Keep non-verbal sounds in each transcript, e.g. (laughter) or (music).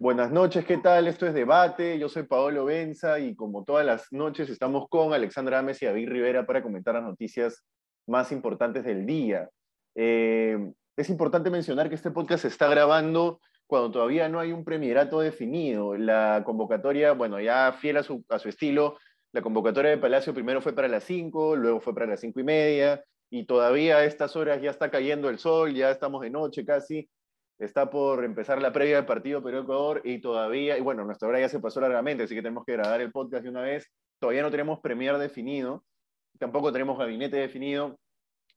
Buenas noches, ¿qué tal? Esto es Debate. Yo soy Paolo Benza y como todas las noches estamos con Alexandra Ames y David Rivera para comentar las noticias más importantes del día. Eh, es importante mencionar que este podcast se está grabando cuando todavía no hay un premierato definido. La convocatoria, bueno, ya fiel a su, estilo, la convocatoria de Palacio primero fue para las 5, luego fue para las 5 y media, y todavía a estas horas ya está cayendo el sol, ya estamos de noche casi, está por empezar la previa del partido Perú-Ecuador, y todavía, y bueno, nuestra hora ya se pasó largamente, así que tenemos que grabar el podcast de una vez. Todavía no tenemos premier definido, tampoco tenemos gabinete definido.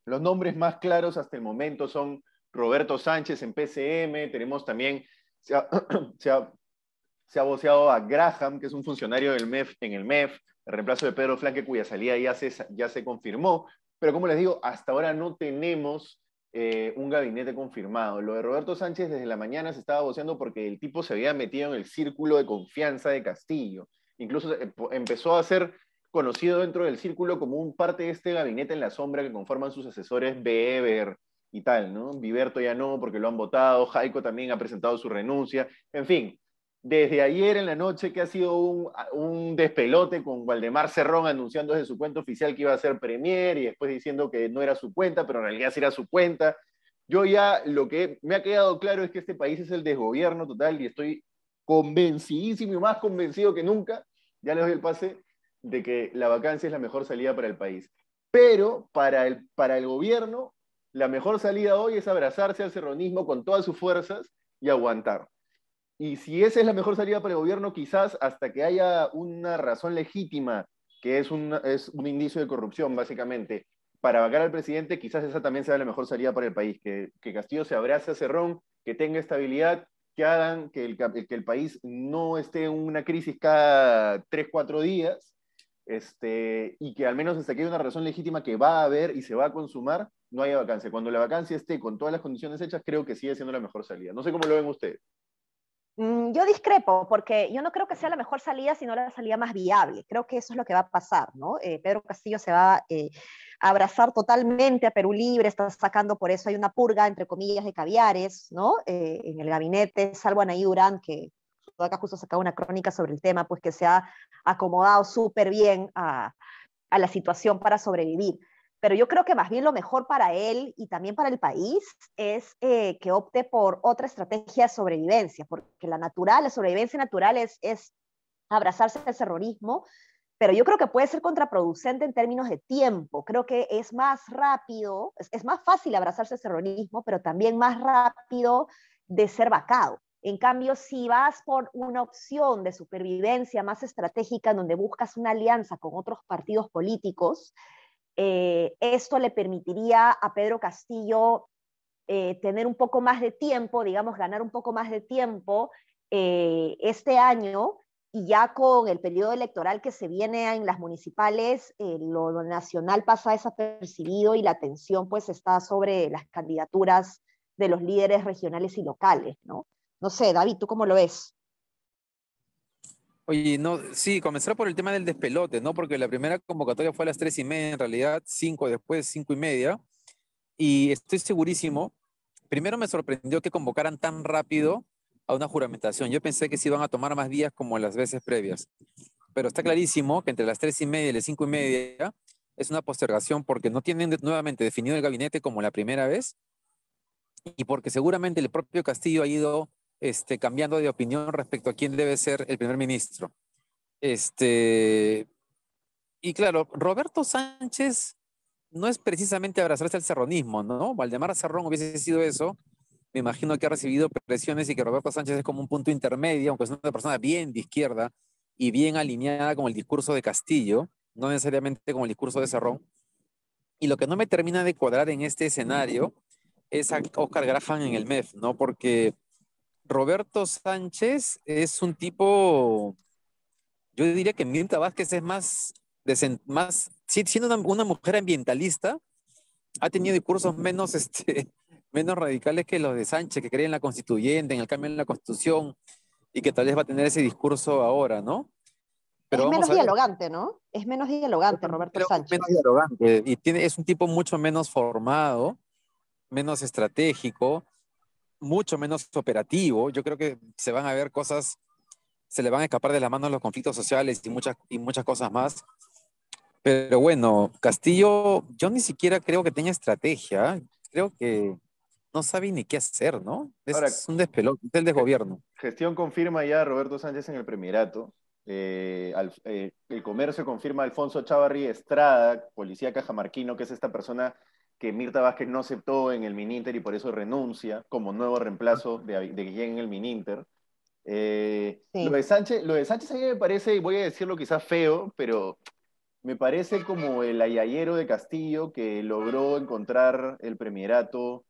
Los nombres más claros hasta el momento son Roberto Sánchez en PCM, tenemos también, se ha, (clears throat) se, voceado a Graham, que es un funcionario del MEF, en el MEF, el reemplazo de Pedro Flanque, cuya salida ya se, ya se confirmó, pero como les digo, hasta ahora no tenemos eh, un gabinete confirmado. Lo de Roberto Sánchez desde la mañana se estaba voceando porque el tipo se había metido en el círculo de confianza de Castillo. Incluso eh, empezó a ser conocido dentro del círculo como un parte de este gabinete en la sombra que conforman sus asesores Beber, tal, ¿no? Viverto ya no, porque lo han votado, Jaico también ha presentado su renuncia, en fin. Desde ayer en la noche que ha sido un, un despelote con Valdemar Cerrón anunciando desde su cuenta oficial que iba a ser premier y después diciendo que no era su cuenta, pero en realidad sí era su cuenta. Yo ya lo que me ha quedado claro es que este país es el desgobierno total y estoy convencidísimo y más convencido que nunca, ya les doy el pase, de que la vacancia es la mejor salida para el país. Pero para el, para el gobierno la mejor salida hoy es abrazarse al serronismo con todas sus fuerzas y aguantar. Y si esa es la mejor salida para el gobierno, quizás hasta que haya una razón legítima, que es un, es un indicio de corrupción, básicamente, para vacar al presidente, quizás esa también sea la mejor salida para el país, que, Castillo se abrace a Cerrón, que tenga estabilidad, que hagan que el, país no esté en una crisis cada tres, cuatro días, este, y que al menos hasta que haya una razón legítima que va a haber y se va a consumar, no hay vacancia. Cuando la vacancia esté con todas las condiciones hechas, creo que sigue siendo la mejor salida. No sé cómo lo ven ustedes. Mm, yo discrepo, porque yo no creo que sea la mejor salida, sino la salida más viable. Creo que eso es lo que va a pasar, ¿no? Eh, Pedro Castillo se va eh, a abrazar totalmente a Perú Libre, está sacando por eso, hay una purga, entre comillas, de caviares, ¿no? Eh, en el gabinete, salvo Anaí Durán, que acá justo sacaba una crónica sobre el tema, pues que se ha acomodado súper bien a, a la situación para sobrevivir pero yo creo que más bien lo mejor para él y también para el país es eh, que opte por otra estrategia de sobrevivencia, porque la natural, la sobrevivencia natural es, abrazarse al terrorismo, pero yo creo que puede ser contraproducente en términos de tiempo. Creo que es más rápido, es, es más fácil abrazarse al terrorismo, pero también más rápido de ser vacado. En cambio, si vas por una opción de supervivencia más estratégica, donde buscas una alianza con otros partidos políticos, eh, esto le permitiría a Pedro Castillo eh, tener un poco más de tiempo, digamos, ganar un poco más de tiempo eh, este año y ya con el periodo electoral que se viene en las municipales, lo, nacional pasa desapercibido y la atención pues está sobre las candidaturas de los líderes regionales y locales, ¿no? No sé, David, ¿tú cómo lo ves? Oye, no, sí, comenzar por el tema del despelote, ¿no? Porque la primera convocatoria fue a las tres y media, en realidad, cinco después, cinco y media. Y estoy segurísimo, primero me sorprendió que convocaran tan rápido a una juramentación. Yo pensé que se iban a tomar más días como las veces previas. Pero está clarísimo que entre las tres y media y las cinco y media es una postergación porque no tienen nuevamente definido el gabinete como la primera vez y porque seguramente el propio Castillo ha ido este, cambiando de opinión respecto a quién debe ser el primer ministro. Este, y claro, Roberto Sánchez no es precisamente abrazarse al serronismo, ¿no? Valdemar Serrón hubiese sido eso. Me imagino que ha recibido presiones y que Roberto Sánchez es como un punto intermedio, aunque es una persona bien de izquierda y bien alineada con el discurso de Castillo, no necesariamente con el discurso de Cerrón. Y lo que no me termina de cuadrar en este escenario es a Oscar Graham en el MEF, ¿no? Porque Roberto Sánchez es un tipo, yo diría que Mirta Vázquez es más, más siendo una, mujer ambientalista, ha tenido discursos menos, (laughs) este, menos radicales que los de Sánchez, que cree en la constituyente, en el cambio en la constitución, y que tal vez va a tener ese discurso ahora, ¿no? Pero es menos dialogante, ¿no? Es menos dialogante, Roberto Sánchez. Menos dialogante. Y tiene, es un tipo mucho menos formado, menos estratégico, mucho menos operativo. Yo creo que se van a ver cosas, se le van a escapar de las manos los conflictos sociales y muchas, y muchas cosas más. Pero bueno, Castillo, yo ni siquiera creo que tenga estrategia. Creo que no sabe ni qué hacer, ¿no? Es un despelote, es el desgobierno. Gestión confirma ya a Roberto Sánchez en el Primerato. Eh, eh, el comercio confirma Alfonso Chavarri Estrada, policía cajamarquino, que es esta persona que Mirta Vázquez no aceptó en el Mininter y por eso renuncia como nuevo reemplazo de, Guillén en el Mininter. Eh, lo, de Sánchez, lo de Sánchez a mí me parece, voy a decirlo quizás feo, pero me parece como el ayayero de Castillo que logró encontrar el premierato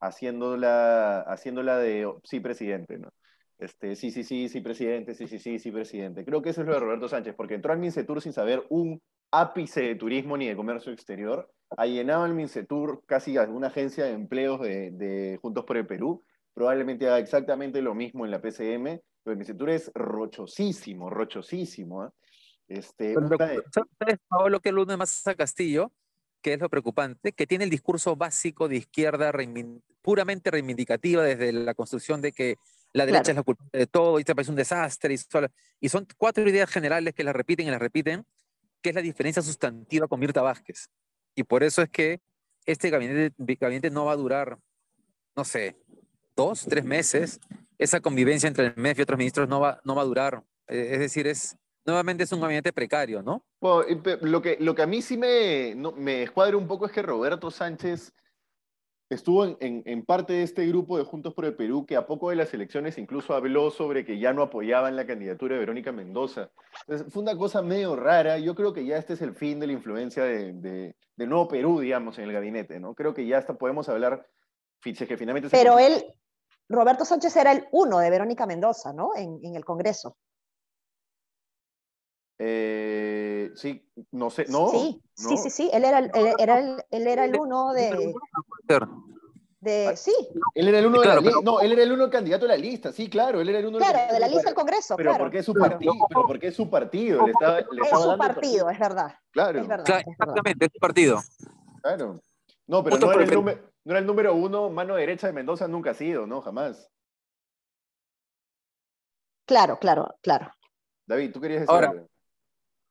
haciéndola, haciéndola de oh, sí presidente, ¿no? Este, sí, sí, sí, sí, presidente, sí, sí, sí, sí, presidente. Creo que eso es lo de Roberto Sánchez, porque entró al Mincetur sin saber un ápice de turismo ni de comercio exterior llenado el Mincetur casi una agencia de empleos de, Juntos por el Perú, probablemente haga exactamente lo mismo en la PCM, pero el Mincetur es rochosísimo, rochosísimo. ¿ah? Este, Pablo, eh, que ¿Sabes, que lunes más a Castillo? que es lo preocupante, que tiene el discurso básico de izquierda puramente reivindicativa desde la construcción de que la derecha es la culpa de todo, y este país es un desastre, y, y, son cuatro ideas generales que las repiten y las repiten, que es la diferencia sustantiva con Mirta Vázquez. Y por eso es que este gabinete, gabinete no va a durar, no sé, dos, tres meses. Esa convivencia entre el MEF y otros ministros no va, no va a durar. E, es decir, es, nuevamente es un gabinete precario, ¿no? lo, que, lo que a mí sí me, me un poco es que Roberto Sánchez estuvo en, parte de este grupo de Juntos por el Perú que a poco de las elecciones incluso habló sobre que ya no apoyaban la candidatura de Verónica Mendoza. Entonces, fue una cosa medio rara. Yo creo que ya este es el fin de la influencia de, Nuevo Perú, digamos, en el gabinete, ¿no? Creo que ya hasta podemos hablar, que finalmente... Pero él, Roberto Sánchez era el uno de Verónica Mendoza, ¿no? En, en el Congreso. Eh, sí, no sé, no. Sí, sí, sí, él era, el, él, era él era el uno de... De, sí. Él era el uno, claro, no, él era el uno candidato de la lista, sí, claro, él era el uno claro, de la lista del Congreso, pero Porque es su partido, pero porque es su partido, le estaba, es su partido, es verdad. Claro. Es verdad, exactamente, es su partido. Claro. No, pero no era, el número, uno, mano derecha de Mendoza nunca ha sido, no, jamás. Claro, claro, claro. David, tú querías decir algo?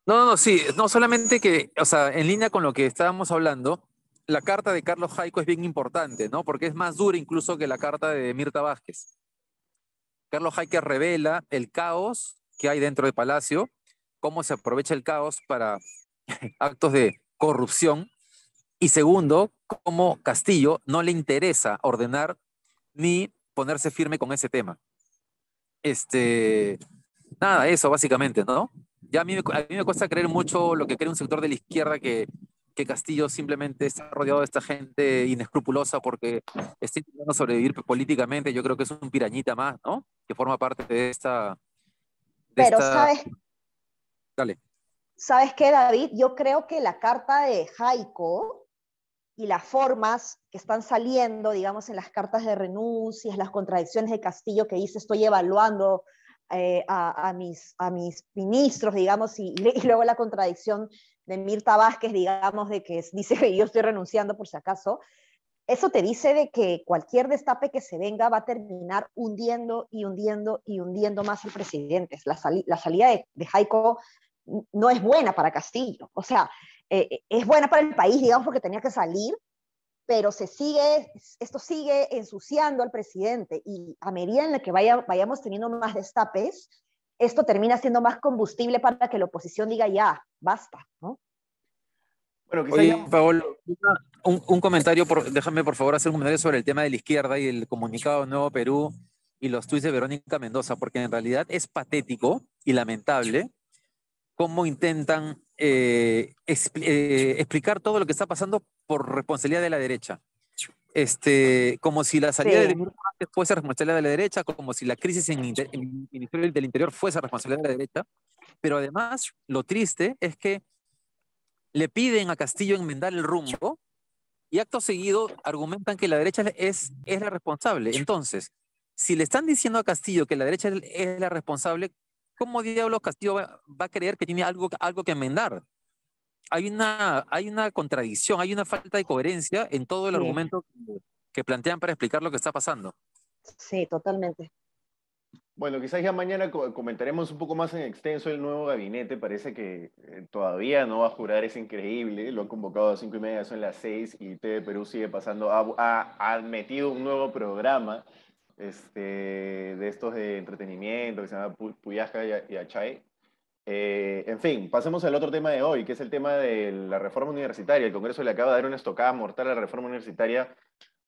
No, no, sí, no solamente que, o sea, en línea con lo que estábamos hablando, la carta de Carlos Jaico es bien importante, ¿no? Porque es más dura incluso que la carta de Mirta Vázquez. Carlos Jaico revela el caos que hay dentro de palacio, cómo se aprovecha el caos para (laughs) actos de corrupción y segundo, cómo Castillo no le interesa ordenar ni ponerse firme con ese tema. Este, nada, eso básicamente, ¿no? Ya a mí, me cuesta creer mucho lo que cree un sector de la izquierda que, que Castillo simplemente está rodeado de esta gente inescrupulosa porque está intentando sobrevivir políticamente. Yo creo que es un pirañita más, ¿no? Que forma parte de esta. Pero, ¿sabes? Dale. ¿Sabes qué, David? Yo creo que la carta de Jaico y las formas que están saliendo, digamos, en las cartas de renuncias, las contradicciones de Castillo que dice estoy evaluando eh, a, mis, a mis ministros, digamos, y, luego la contradicción de Mirta Vázquez, digamos, de que dice que yo estoy renunciando por si acaso, eso te dice de que cualquier destape que se venga va a terminar hundiendo y hundiendo y hundiendo más al presidente. La, la salida de, de, Jaico no es buena para Castillo, o sea, eh, eh, es buena para el país, digamos, porque tenía que salir, pero se sigue, esto sigue ensuciando al presidente y a medida en la que vayamos teniendo más destapes, esto termina siendo más combustible para que la oposición diga ya, basta, ¿no? Bueno, Paolo, un, comentario, por, déjame por favor hacer un comentario sobre el tema de la izquierda y el comunicado Nuevo Perú y los tuits de Verónica Mendoza, porque en realidad es patético y lamentable cómo intentan eh, eh, explicar todo lo que está pasando por responsabilidad de la derecha. Este, como si la salida del de después fuese responsabilidad de la derecha, como si la crisis en, el Ministerio del Interior fuese responsabilidad de la derecha. Pero además, lo triste es que le piden a Castillo enmendar el rumbo y acto seguido argumentan que la derecha es, es la responsable. Entonces, si le están diciendo a Castillo que la derecha es la responsable, ¿cómo diablos Castillo va, va a creer que tiene algo, algo que enmendar? hay una, hay una contradicción, hay una falta de coherencia en todo el argumento que plantean para explicar lo que está pasando. Sí, totalmente. Bueno, quizás ya mañana comentaremos un poco más en extenso el nuevo gabinete. Parece que eh, todavía no va a jurar, es increíble. Lo han convocado a cinco y media, son las seis y TV Perú sigue pasando. Ha, admitido un nuevo programa este, de estos de entretenimiento que se llama Puyasca y Achay. Eh, en fin, pasemos al otro tema de hoy, que es el tema de la reforma universitaria. El Congreso le acaba de dar una estocada mortal a la reforma universitaria,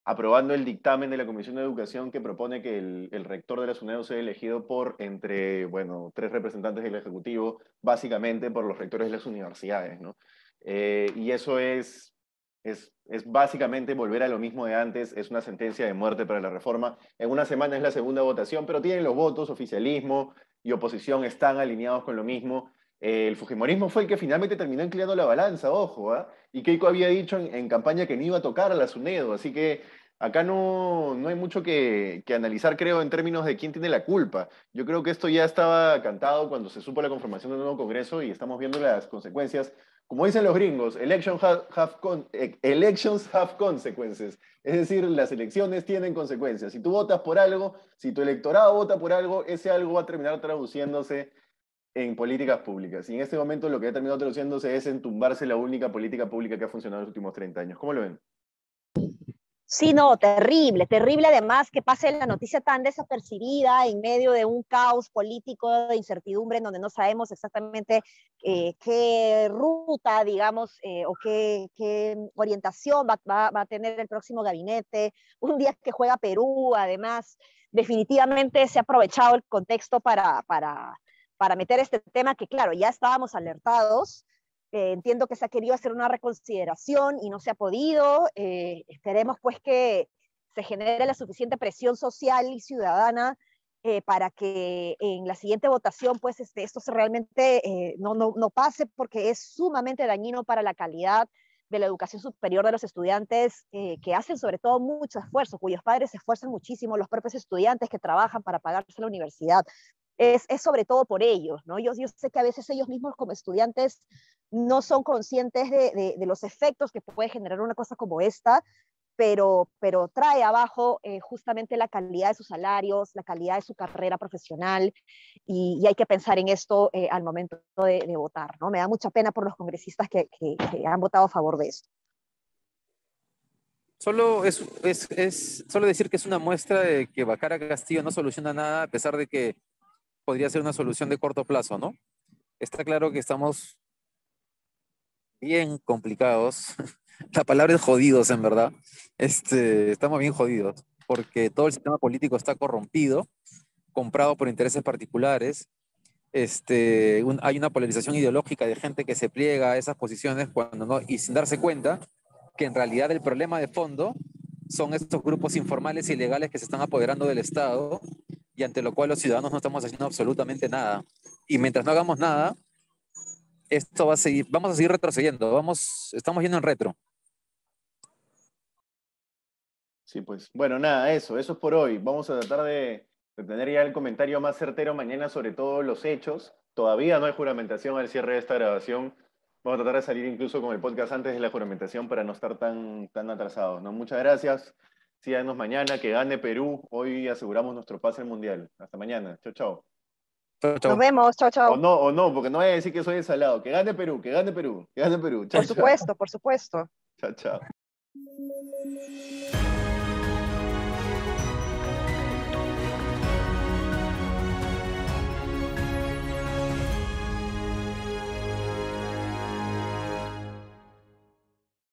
aprobando el dictamen de la Comisión de Educación que propone que el, rector de las SUNEDO sea elegido por entre, bueno, tres representantes del Ejecutivo, básicamente por los rectores de las universidades, ¿no? Eh, y eso es, es, es básicamente volver a lo mismo de antes, es una sentencia de muerte para la reforma. En una semana es la segunda votación, pero tienen los votos, oficialismo, y oposición están alineados con lo mismo. Eh, el Fujimorismo fue el que finalmente terminó inclinando la balanza, ojo, ¿ah? y Keiko había dicho en, campaña que no iba a tocar a la Sunedo, así que acá no, hay mucho que, que, analizar, creo, en términos de quién tiene la culpa. Yo creo que esto ya estaba cantado cuando se supo la conformación del nuevo Congreso y estamos viendo las consecuencias como dicen los gringos, eh, elections have consequences. Es decir, las elecciones tienen consecuencias. Si tú votas por algo, si tu electorado vota por algo, ese algo va a terminar traduciéndose en políticas públicas. Y en este momento lo que ha terminado traduciéndose es en tumbarse la única política pública que ha funcionado en los últimos 30 años. ¿Cómo lo ven? Sí, no, terrible, terrible además que pase la noticia tan desapercibida en medio de un caos político de incertidumbre donde no sabemos exactamente eh, qué ruta, digamos, eh, o qué, orientación va, va, a tener el próximo gabinete. Un día que juega Perú, además, definitivamente se ha aprovechado el contexto para, para, para meter este tema que, claro, ya estábamos alertados eh, entiendo que se ha querido hacer una reconsideración y no se ha podido. Eh, esperemos pues que se genere la suficiente presión social y ciudadana eh, para que en la siguiente votación pues este, esto realmente no, pase porque es sumamente dañino para la calidad de la educación superior de los estudiantes que hacen sobre todo mucho esfuerzo, cuyos padres se esfuerzan muchísimo, los propios estudiantes que trabajan para pagarse la universidad, es, sobre todo por ellos, ¿no? Yo, sé que a veces ellos mismos como estudiantes no son conscientes de, los efectos que puede generar una cosa como esta, pero, pero trae abajo eh, justamente la calidad de sus salarios, la calidad de su carrera profesional, y, hay que pensar en esto eh, al momento de, votar, ¿no? Me da mucha pena por los congresistas que, han votado a favor de esto. Solo, es, solo decir que es una muestra de que Bacara Castillo no soluciona nada, a pesar de que podría ser una solución de corto plazo, ¿no? Está claro que estamos bien complicados. (laughs) La palabra es jodidos, en verdad. Este, estamos bien jodidos porque todo el sistema político está corrompido, comprado por intereses particulares. Este, hay una polarización ideológica de gente que se pliega a esas posiciones cuando no, y sin darse cuenta que en realidad el problema de fondo son estos grupos informales y legales que se están apoderando del Estado y ante lo cual los ciudadanos no estamos haciendo absolutamente nada. Y mientras no hagamos nada, esto va a seguir, vamos a seguir retrocediendo, vamos, estamos yendo en retro. Sí, pues bueno, nada, eso, eso es por hoy. Vamos a tratar de, tener ya el comentario más certero mañana sobre todos los hechos. Todavía no hay juramentación al cierre de esta grabación. Vamos a tratar de salir incluso con el podcast antes de la juramentación para no estar tan, tan atrasados. ¿no? Muchas gracias. Síganos mañana, que gane Perú. Hoy aseguramos nuestro pase al Mundial. Hasta mañana. Chao, chao. Nos vemos, chao, chao. O no, o no, porque no voy a decir que soy ensalado. Que gane Perú, que gane Perú, que gane Perú. por supuesto, por supuesto. Chao, chao.